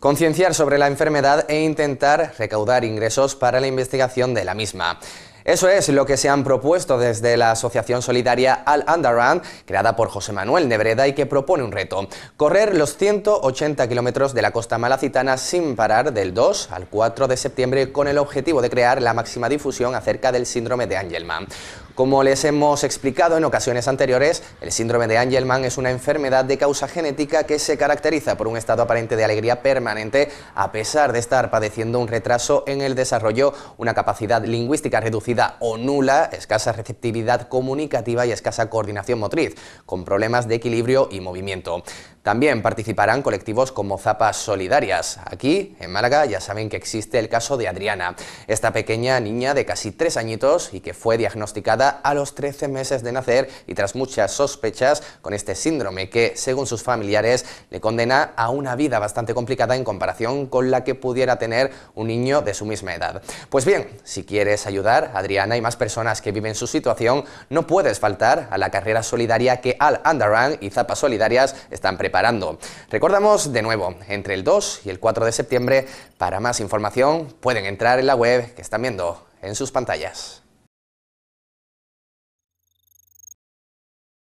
concienciar sobre la enfermedad e intentar recaudar ingresos para la investigación de la misma. Eso es lo que se han propuesto desde la Asociación Solidaria Al Underground, creada por José Manuel Nebreda y que propone un reto, correr los 180 kilómetros de la costa malacitana sin parar del 2 al 4 de septiembre con el objetivo de crear la máxima difusión acerca del síndrome de Angelman. Como les hemos explicado en ocasiones anteriores, el síndrome de Angelman es una enfermedad de causa genética que se caracteriza por un estado aparente de alegría permanente a pesar de estar padeciendo un retraso en el desarrollo, una capacidad lingüística reducida o nula, escasa receptividad comunicativa y escasa coordinación motriz, con problemas de equilibrio y movimiento. También participarán colectivos como Zapas Solidarias. Aquí, en Málaga, ya saben que existe el caso de Adriana, esta pequeña niña de casi tres añitos y que fue diagnosticada a los 13 meses de nacer y tras muchas sospechas con este síndrome que, según sus familiares, le condena a una vida bastante complicada en comparación con la que pudiera tener un niño de su misma edad. Pues bien, si quieres ayudar a Adriana y más personas que viven su situación, no puedes faltar a la carrera solidaria que Al Andaran y Zapas Solidarias están preparando. Recordamos de nuevo, entre el 2 y el 4 de septiembre, para más información pueden entrar en la web que están viendo en sus pantallas.